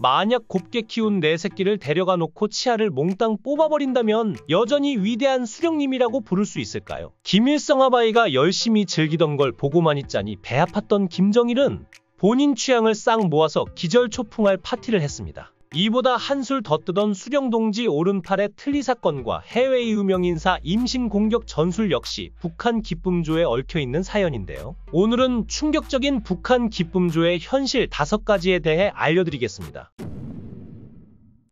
만약 곱게 키운 내 네 새끼를 데려가 놓고 치아를 몽땅 뽑아버린다면 여전히 위대한 수령님이라고 부를 수 있을까요? 김일성 아바이가 열심히 즐기던 걸 보고만 있자니 배 아팠던 김정일은 본인 취향을 싹 모아서 기절초풍할 파티를 했습니다. 이보다 한술 더 뜨던 수령동지 오른팔의 틀리 사건과 해외 유명인사 임신 공격 전술 역시 북한 기쁨조에 얽혀있는 사연인데요. 오늘은 충격적인 북한 기쁨조의 현실 5가지에 대해 알려드리겠습니다.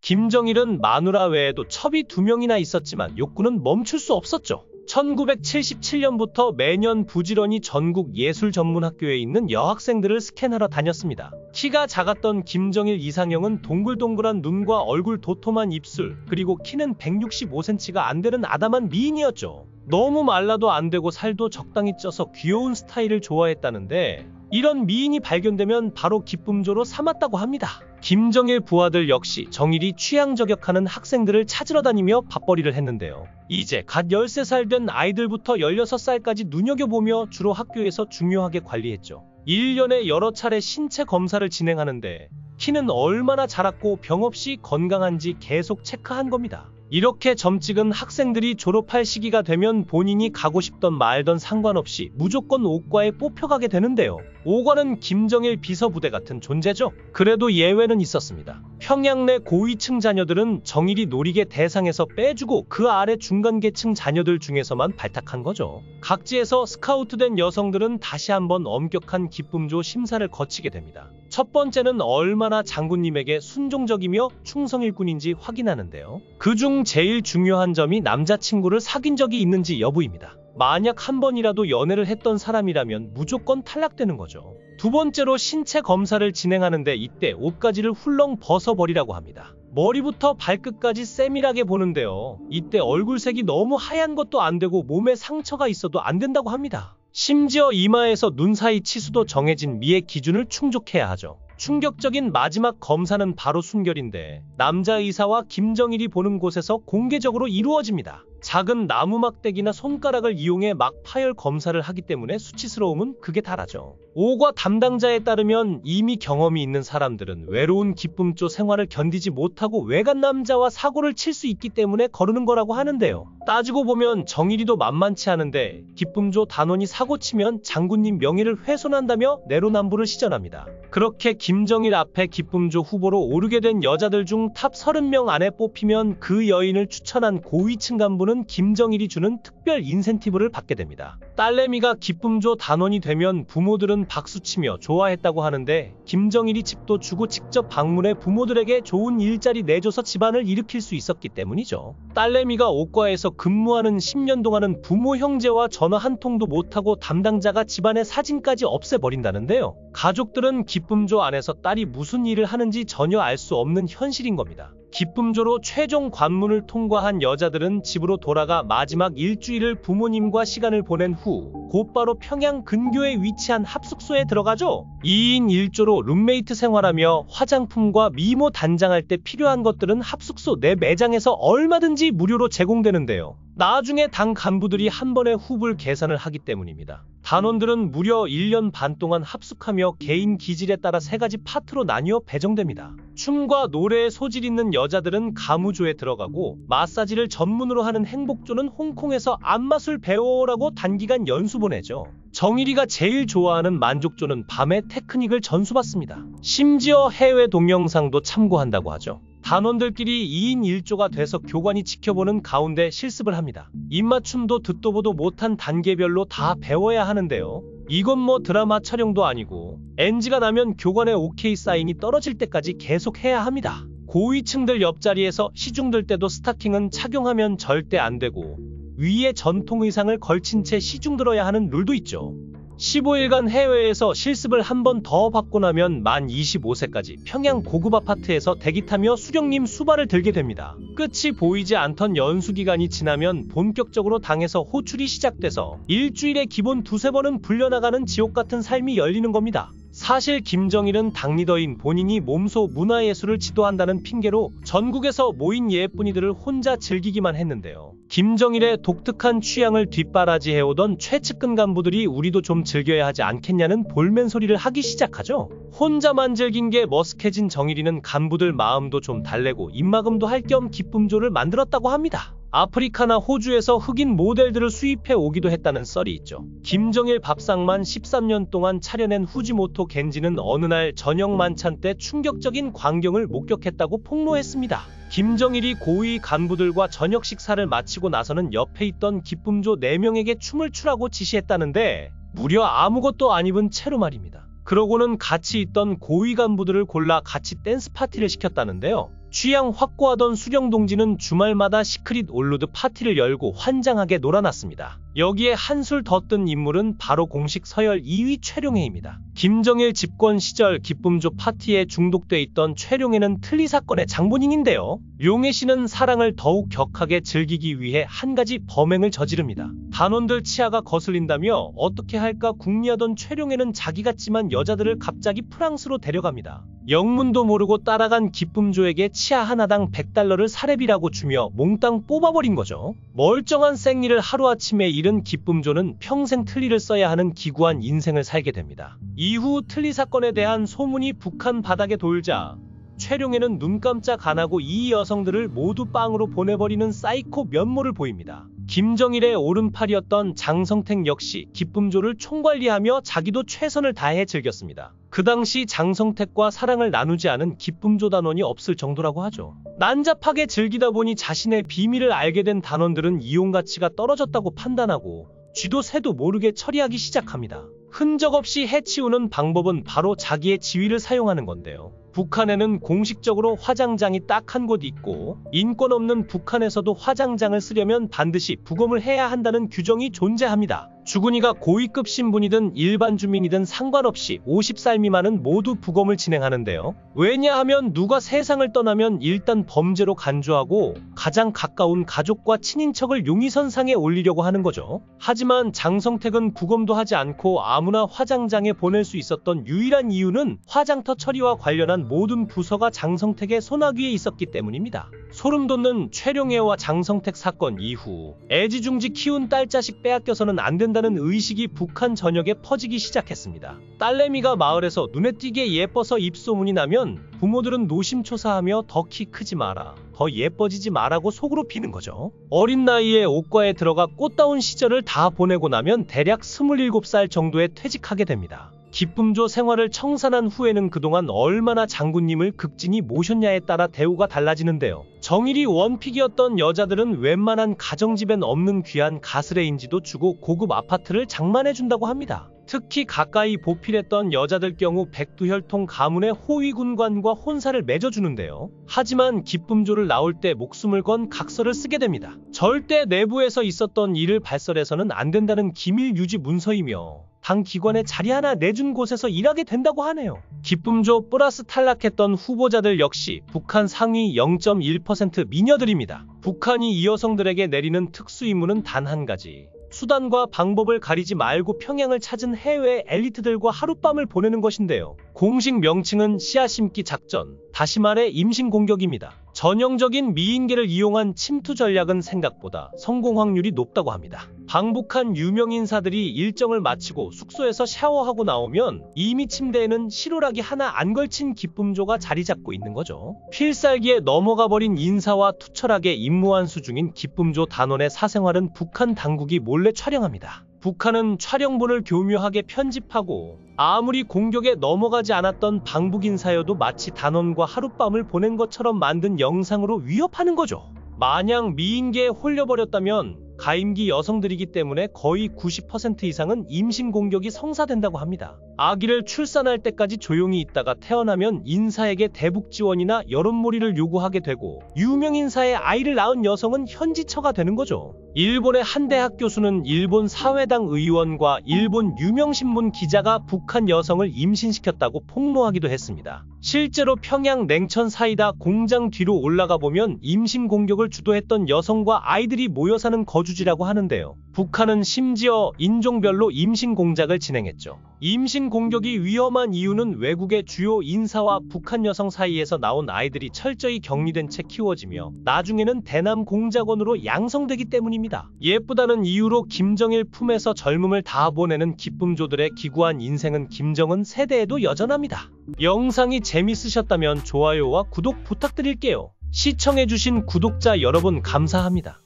김정일은 마누라 외에도 첩이 두명이나 있었지만 욕구는 멈출 수 없었죠. 1977년부터 매년 부지런히 전국 예술 전문학교에 있는 여학생들을 스캔하러 다녔습니다. 키가 작았던 김정일 이상형은 동글동글한 눈과 얼굴 도톰한 입술, 그리고 키는 165cm가 안 되는 아담한 미인이었죠. 너무 말라도 안 되고 살도 적당히 쪄서 귀여운 스타일을 좋아했다는데 이런 미인이 발견되면 바로 기쁨조로 삼았다고 합니다. 김정일 부하들 역시 정일이 취향 저격하는 학생들을 찾으러 다니며 밥벌이를 했는데요. 이제 갓 13살 된 아이들부터 16살까지 눈여겨보며 주로 학교에서 중요하게 관리했죠. 1년에 여러 차례 신체 검사를 진행하는데 키는 얼마나 자랐고 병 없이 건강한지 계속 체크한 겁니다. 이렇게 점 찍은 학생들이 졸업할 시기가 되면 본인이 가고 싶던 말던 상관없이 무조건 5과에 뽑혀가게 되는데요. 5과는 김정일 비서부대 같은 존재죠. 그래도 예외는 있었습니다. 평양 내 고위층 자녀들은 정일이 노리게 대상에서 빼주고 그 아래 중간계층 자녀들 중에서만 발탁한 거죠. 각지에서 스카우트된 여성들은 다시 한번 엄격한 기쁨조 심사를 거치게 됩니다. 첫 번째는 얼마나 장군님에게 순종적이며 충성일 군인지 확인하는데요. 그중 제일 중요한 점이 남자친구를 사귄 적이 있는지 여부입니다. 만약 한 번이라도 연애를 했던 사람이라면 무조건 탈락되는 거죠. 두 번째로 신체 검사를 진행하는데 이때 옷가지를 훌렁 벗어버리라고 합니다. 머리부터 발끝까지 세밀하게 보는데요. 이때 얼굴색이 너무 하얀 것도 안 되고 몸에 상처가 있어도 안 된다고 합니다. 심지어 이마에서 눈 사이 치수도 정해진 미의 기준을 충족해야 하죠. 충격적인 마지막 검사는 바로 순결인데 남자 의사와 김정일이 보는 곳에서 공개적으로 이루어집니다. 작은 나무 막대기나 손가락을 이용해 막 파열 검사를 하기 때문에 수치스러움은 그게 다라죠. 오과 담당자에 따르면 이미 경험이 있는 사람들은 외로운 기쁨조 생활을 견디지 못하고 외간 남자와 사고를 칠 수 있기 때문에 거르는 거라고 하는데요. 따지고 보면 정일이도 만만치 않은데 기쁨조 단원이 사고치면 장군님 명의를 훼손한다며 내로남불을 시전합니다. 그렇게 김정일 앞에 기쁨조 후보로 오르게 된 여자들 중 탑 30명 안에 뽑히면 그 여인을 추천한 고위층 간부는 되면 김정일이 주는 특별 인센티브를 받게 됩니다. 딸내미가 기쁨조 단원이 되면 부모들은 박수치며 좋아했다고 하는데 김정일이 집도 주고 직접 방문해 부모들에게 좋은 일자리 내줘서 집안을 일으킬 수 있었기 때문이죠. 딸내미가 옷과에서 근무하는 10년 동안은 부모 형제와 전화 한 통도 못하고 담당자가 집안의 사진까지 없애버린다는데요. 가족들은 기쁨조 안에서 딸이 무슨 일을 하는지 전혀 알 수 없는 현실인 겁니다. 기쁨조로 최종 관문을 통과한 여자들은 집으로 돌아가 마지막 일주일을 부모님과 시간을 보낸 후 곧바로 평양 근교에 위치한 합숙소에 들어가죠. 2인 1조로 룸메이트 생활하며 화장품과 미모 단장할 때 필요한 것들은 합숙소 내 매장에서 얼마든지 무료로 제공되는데요. 나중에 당 간부들이 한 번에 후불 계산을 하기 때문입니다. 단원들은 무려 1년 반 동안 합숙하며 개인 기질에 따라 세 가지 파트로 나뉘어 배정됩니다. 춤과 노래에 소질 있는 여자들은 가무조에 들어가고 마사지를 전문으로 하는 행복조는 홍콩에서 안마술 배워라고 오 단기간 연수 보내죠. 정일이가 제일 좋아하는 만족조는 밤에 테크닉을 전수받습니다. 심지어 해외 동영상도 참고한다고 하죠. 단원들끼리 2인 1조가 돼서 교관이 지켜보는 가운데 실습을 합니다. 입맞춤도 듣도 보도 못한 단계별로 다 배워야 하는데요. 이건 뭐 드라마 촬영도 아니고 NG가 나면 교관의 OK 사인이 떨어질 때까지 계속 해야 합니다. 고위층들 옆자리에서 시중들 때도 스타킹은 착용하면 절대 안 되고 위에 전통 의상을 걸친 채 시중 들어야 하는 룰도 있죠. 15일간 해외에서 실습을 한 번 더 받고 나면 만 25세까지 평양 고급 아파트에서 대기 타며 수령님 수발을 들게 됩니다. 끝이 보이지 않던 연수 기간이 지나면 본격적으로 당해서 호출이 시작돼서 일주일에 기본 두세 번은 불려나가는 지옥 같은 삶이 열리는 겁니다. 사실 김정일은 당리더인 본인이 몸소 문화예술을 지도한다는 핑계로 전국에서 모인 예쁜이들을 혼자 즐기기만 했는데요. 김정일의 독특한 취향을 뒷바라지해오던 최측근 간부들이 우리도 좀 즐겨야 하지 않겠냐는 볼멘 소리를 하기 시작하죠. 혼자만 즐긴 게 머쓱해진 정일이는 간부들 마음도 좀 달래고 입막음도 할 겸 기쁨조를 만들었다고 합니다. 아프리카나 호주에서 흑인 모델들을 수입해 오기도 했다는 썰이 있죠. 김정일 밥상만 13년 동안 차려낸 후지모토 겐지는 어느 날 저녁 만찬 때 충격적인 광경을 목격했다고 폭로했습니다. 김정일이 고위 간부들과 저녁 식사를 마치고 나서는 옆에 있던 기쁨조 4명에게 춤을 추라고 지시했다는데 무려 아무것도 안 입은 채로 말입니다. 그러고는 같이 있던 고위 간부들을 골라 같이 댄스 파티를 시켰다는데요. 취향 확고하던 수령 동지는 주말마다 시크릿 올로드 파티를 열고 환장하게 놀아났습니다. 여기에 한술 더 뜬 인물은 바로 공식 서열 2위 최룡해입니다. 김정일 집권 시절 기쁨조 파티에 중독돼 있던 최룡해는 틀리 사건의 장본인인데요. 용해 씨는 사랑을 더욱 격하게 즐기기 위해 한 가지 범행을 저지릅니다. 단원들 치아가 거슬린다며 어떻게 할까 궁리하던 최룡해는 자기 같지만 여자들을 갑자기 프랑스로 데려갑니다. 영문도 모르고 따라간 기쁨조에게 치아 하나당 100달러를 사례비라고 주며 몽땅 뽑아버린 거죠. 멀쩡한 생리를 하루아침에 잃은 잃은 기쁨조는 평생 틀니를 써야 하는 기구한 인생을 살게 됩니다. 이후 틀니 사건에 대한 소문이 북한 바닥에 돌자 최룡에는 눈 깜짝 안 하고 이 여성들을 모두 빵으로 보내버리는 사이코 면모를 보입니다. 김정일의 오른팔이었던 장성택 역시 기쁨조를 총관리하며 자기도 최선을 다해 즐겼습니다. 그 당시 장성택과 사랑을 나누지 않은 기쁨조 단원이 없을 정도라고 하죠. 난잡하게 즐기다 보니 자신의 비밀을 알게 된 단원들은 이용 가치가 떨어졌다고 판단하고 쥐도 새도 모르게 처리하기 시작합니다. 흔적 없이 해치우는 방법은 바로 자기의 지위를 사용하는 건데요. 북한에는 공식적으로 화장장이 딱 한 곳 있고 인권 없는 북한에서도 화장장을 쓰려면 반드시 부검을 해야 한다는 규정이 존재합니다. 주은 이가 고위급 신분이든 일반 주민이든 상관없이 50살 미만은 모두 부검을 진행하는데요. 왜냐하면 누가 세상을 떠나면 일단 범죄로 간주하고 가장 가까운 가족과 친인척을 용의선상에 올리려고 하는 거죠. 하지만 장성택은 부검도 하지 않고 아무나 화장장에 보낼 수 있었던 유일한 이유는 화장터 처리와 관련한 모든 부서가 장성택의 손아귀에 있었기 때문입니다. 소름 돋는 최룡해와 장성택 사건 이후 애지중지 키운 딸 자식 빼앗겨서는 안 된다 한다는 의식이 북한 전역에 퍼지기 시작했습니다. 딸내미가 마을에서 눈에 띄게 예뻐서 입소문이 나면 부모들은 노심초사하며 더 키 크지 마라, 더 예뻐지지 마라고 속으로 비는 거죠. 어린 나이에 옷과에 들어가 꽃다운 시절을 다 보내고 나면 대략 27살 정도에 퇴직하게 됩니다. 기쁨조 생활을 청산한 후에는 그동안 얼마나 장군님을 극진히 모셨냐에 따라 대우가 달라지는데요. 정일이 원픽이었던 여자들은 웬만한 가정집엔 없는 귀한 가스레인지도 주고 고급 아파트를 장만해준다고 합니다. 특히 가까이 보필했던 여자들 경우 백두혈통 가문의 호위군관과 혼사를 맺어주는데요. 하지만 기쁨조를 나올 때 목숨을 건 각서를 쓰게 됩니다. 절대 내부에서 있었던 일을 발설해서는 안 된다는 기밀 유지 문서이며 방 기관에 자리 하나 내준 곳에서 일하게 된다고 하네요. 기쁨조 플러스 탈락했던 후보자들 역시 북한 상위 0.1% 미녀들입니다. 북한이 이 여성들에게 내리는 특수 임무는 단 한 가지. 수단과 방법을 가리지 말고 평양을 찾은 해외 엘리트들과 하룻밤을 보내는 것인데요. 공식 명칭은 씨앗 심기 작전, 다시 말해 임신 공격입니다. 전형적인 미인계를 이용한 침투 전략은 생각보다 성공 확률이 높다고 합니다. 방북한 유명 인사들이 일정을 마치고 숙소에서 샤워하고 나오면 이미 침대에는 실오락이 하나 안 걸친 기쁨조가 자리 잡고 있는 거죠. 필살기에 넘어가 버린 인사와 투철하게 임무한 수중인 기쁨조 단원의 사생활은 북한 당국이 몰래 촬영합니다. 북한은 촬영본을 교묘하게 편집하고 아무리 공격에 넘어가지 않았던 방북 인사여도 마치 단원과 하룻밤을 보낸 것처럼 만든 영상으로 위협하는 거죠. 만약 미인계에 홀려버렸다면 가임기 여성들이기 때문에 거의 90% 이상은 임신 공격이 성사된다고 합니다. 아기를 출산할 때까지 조용히 있다가 태어나면 인사에게 대북 지원이나 여론몰이를 요구하게 되고 유명인사의 아이를 낳은 여성은 현지처가 되는 거죠. 일본의 한 대학 교수는 일본 사회당 의원과 일본 유명신문 기자가 북한 여성을 임신시켰다고 폭로하기도 했습니다. 실제로 평양 냉천 사이다 공장 뒤로 올라가 보면 임신 공격을 주도했던 여성과 아이들이 모여 사는 거주지라고 하는데요. 북한은 심지어 인종별로 임신 공작을 진행했죠. 임신 공격이 위험한 이유는 외국의 주요 인사와 북한 여성 사이에서 나온 아이들이 철저히 격리된 채 키워지며 나중에는 대남 공작원으로 양성되기 때문입니다. 예쁘다는 이유로 김정일 품에서 젊음을 다 보내는 기쁨조들의 기구한 인생은 김정은 세대에도 여전합니다. 영상이 재밌으셨다면 좋아요와 구독 부탁드릴게요. 시청해주신 구독자 여러분 감사합니다.